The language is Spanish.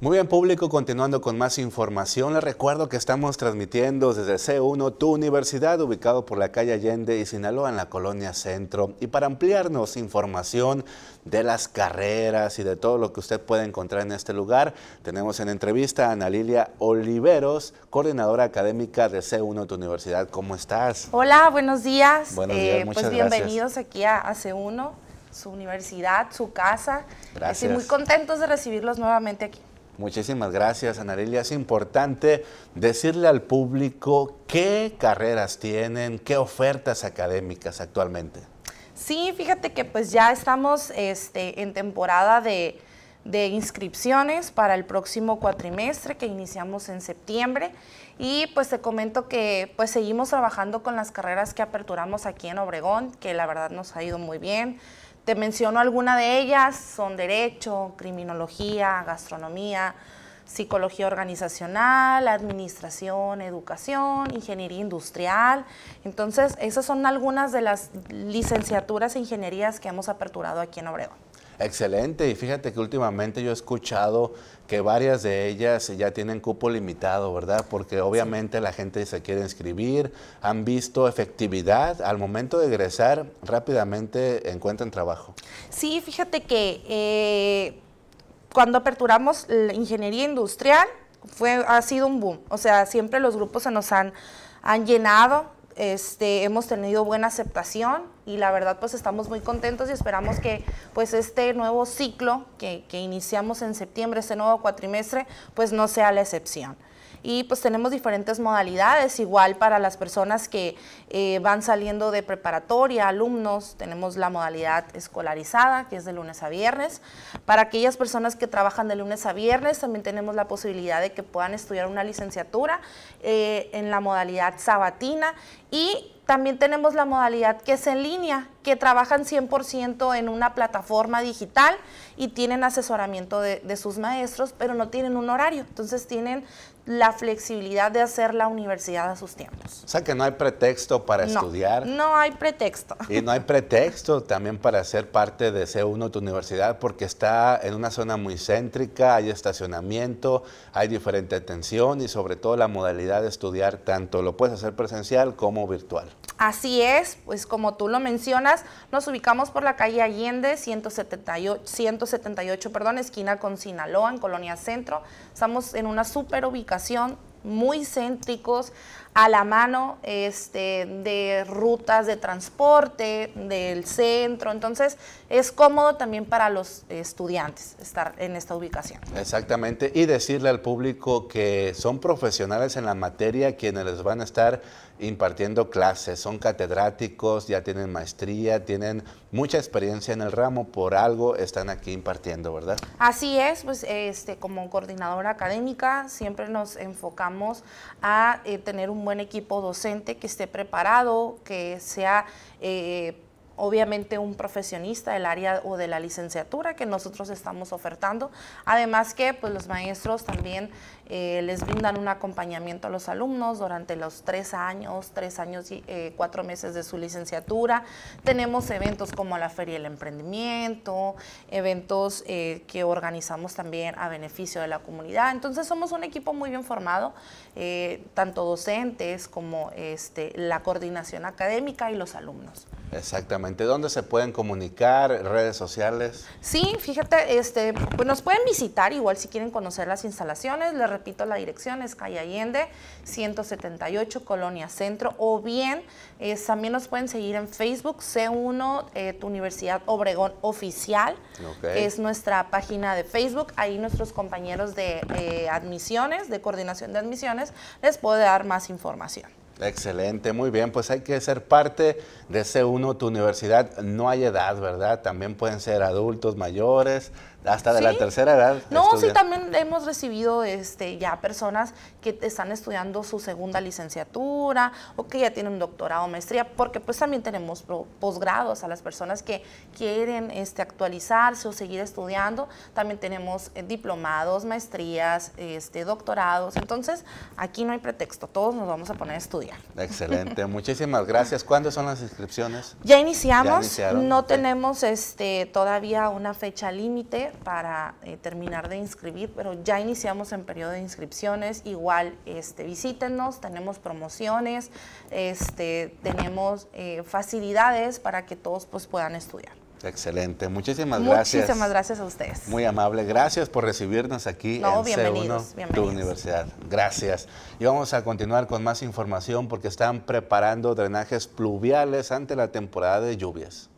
Muy bien público, continuando con más información, les recuerdo que estamos transmitiendo desde C1, tu universidad, ubicado por la calle Allende y Sinaloa, en la colonia Centro. Y para ampliarnos información de las carreras y de todo lo que usted puede encontrar en este lugar, tenemos en entrevista a Ana Lilia Oliveros, coordinadora académica de C1, tu universidad. ¿Cómo estás? Hola, buenos días. Buenos eh, Pues bienvenidos aquí a, a C1 su universidad, su casa. Gracias. Estoy muy contentos de recibirlos nuevamente aquí. Muchísimas gracias, Anarilia. Es importante decirle al público qué carreras tienen, qué ofertas académicas actualmente. Sí, fíjate que pues ya estamos este, en temporada de, de inscripciones para el próximo cuatrimestre que iniciamos en septiembre y pues te comento que pues seguimos trabajando con las carreras que aperturamos aquí en Obregón, que la verdad nos ha ido muy bien. Te menciono algunas de ellas, son derecho, criminología, gastronomía, psicología organizacional, administración, educación, ingeniería industrial. Entonces, esas son algunas de las licenciaturas e ingenierías que hemos aperturado aquí en Obregón. Excelente, y fíjate que últimamente yo he escuchado que varias de ellas ya tienen cupo limitado, ¿verdad? Porque obviamente la gente se quiere inscribir, han visto efectividad, al momento de egresar rápidamente encuentran trabajo. Sí, fíjate que eh, cuando aperturamos la ingeniería industrial fue, ha sido un boom, o sea, siempre los grupos se nos han, han llenado, este, hemos tenido buena aceptación y la verdad pues estamos muy contentos y esperamos que pues este nuevo ciclo que, que iniciamos en septiembre, este nuevo cuatrimestre, pues no sea la excepción y pues tenemos diferentes modalidades, igual para las personas que eh, van saliendo de preparatoria, alumnos, tenemos la modalidad escolarizada, que es de lunes a viernes. Para aquellas personas que trabajan de lunes a viernes, también tenemos la posibilidad de que puedan estudiar una licenciatura eh, en la modalidad sabatina y también tenemos la modalidad que es en línea, que trabajan 100% en una plataforma digital y tienen asesoramiento de, sus maestros, pero no tienen un horario. Entonces tienen la flexibilidad de hacer la universidad a sus tiempos. O sea que no hay pretexto para estudiar. No hay pretexto. Y no hay pretexto también para ser parte de C1, tu universidad, porque está en una zona muy céntrica, hay estacionamiento, hay diferente atención y sobre todo la modalidad de estudiar, tanto lo puedes hacer presencial como virtual. Así es, pues como tú lo mencionas, nos ubicamos por la calle Allende 178, 178 perdón, esquina con Sinaloa, en Colonia Centro. Estamos en una super ubicación muy céntricos, a la mano este, de rutas de transporte, del centro. Entonces, es cómodo también para los estudiantes estar en esta ubicación. Exactamente. Y decirle al público que son profesionales en la materia quienes les van a estar impartiendo clases. Son catedráticos, ya tienen maestría, tienen mucha experiencia en el ramo, por algo están aquí impartiendo, ¿verdad? Así es, pues este, como coordinadora académica siempre nos enfocamos a eh, tener un buen equipo docente que esté preparado, que sea... Eh, obviamente un profesionista del área o de la licenciatura que nosotros estamos ofertando. Además que pues, los maestros también eh, les brindan un acompañamiento a los alumnos durante los tres años, tres años y eh, cuatro meses de su licenciatura. Tenemos eventos como la Feria del Emprendimiento, eventos eh, que organizamos también a beneficio de la comunidad. Entonces somos un equipo muy bien formado, tanto docentes como este, la coordinación académica y los alumnos. Exactamente. ¿Dónde se pueden comunicar? ¿Redes sociales? Sí, fíjate, este, pues nos pueden visitar igual si quieren conocer las instalaciones. Les repito, la dirección es Calle Allende, 178, Colonia Centro. O bien, eh, también nos pueden seguir en Facebook, C1, eh, tu Universidad Obregón Oficial. Es nuestra página de Facebook. Ahí nuestros compañeros de eh, admisiones, de coordinación de admisiones, les puede dar más información. Excelente, muy bien, pues hay que ser parte de ese uno. tu universidad. No hay edad, ¿verdad? También pueden ser adultos mayores, hasta de la tercera edad. No, sí, también hemos recibido este, ya personas que están estudiando su segunda licenciatura o que ya tienen un doctorado o maestría, porque pues también tenemos posgrados a las personas que quieren este, actualizarse o seguir estudiando. También tenemos eh, diplomados, maestrías, este, doctorados. Entonces, aquí no hay pretexto, todos nos vamos a poner a estudiar. Excelente, muchísimas gracias. ¿Cuándo son las inscripciones? Ya iniciamos, no tenemos este, todavía una fecha límite, para eh, terminar de inscribir, pero ya iniciamos en periodo de inscripciones. Igual, este, visítenos, tenemos promociones, este, tenemos eh, facilidades para que todos pues, puedan estudiar. Excelente, muchísimas, gracias. Muchísimas gracias a ustedes. Muy amable, gracias por recibirnos aquí en bienvenidos, c tu universidad. Gracias. Y vamos a continuar con más información porque están preparando drenajes pluviales ante la temporada de lluvias.